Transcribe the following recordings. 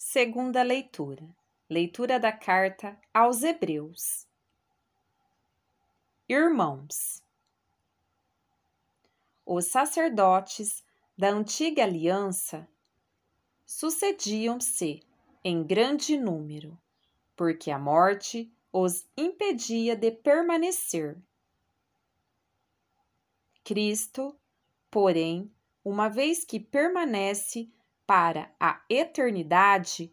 Segunda leitura. Leitura da carta aos Hebreus. Irmãos, os sacerdotes da antiga aliança sucediam-se em grande número, porque a morte os impedia de permanecer. Cristo, porém, uma vez que permanece para a eternidade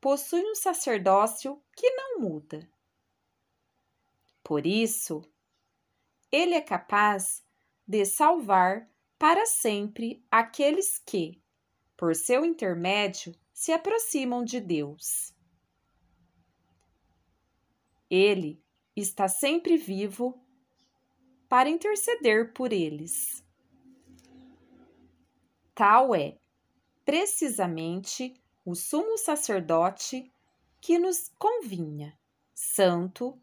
possui um sacerdócio que não muda. Por isso, ele é capaz de salvar para sempre aqueles que, por seu intermédio, se aproximam de Deus. Ele está sempre vivo para interceder por eles. Tal é precisamente o sumo sacerdote que nos convinha, santo,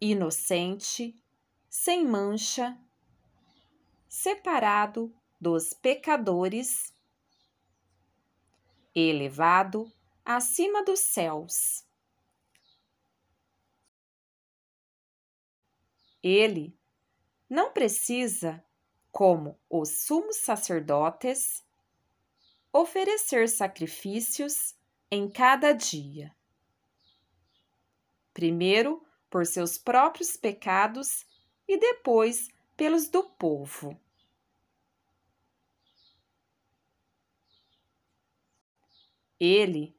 inocente, sem mancha, separado dos pecadores, elevado acima dos céus. Ele não precisa, como os sumos sacerdotes, oferecer sacrifícios em cada dia. Primeiro, por seus próprios pecados e depois pelos do povo. Ele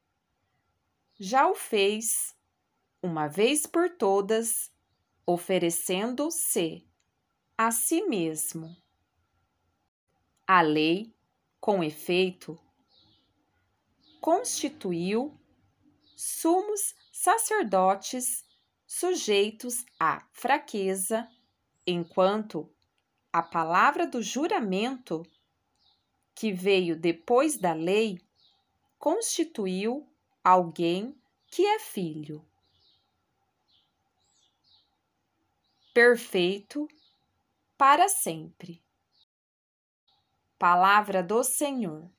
já o fez uma vez por todas, oferecendo-se a si mesmo. A lei, com efeito, constituiu sumos sacerdotes sujeitos à fraqueza, enquanto a palavra do juramento, que veio depois da lei, constituiu alguém que é filho. Perfeito para sempre. Palavra do Senhor.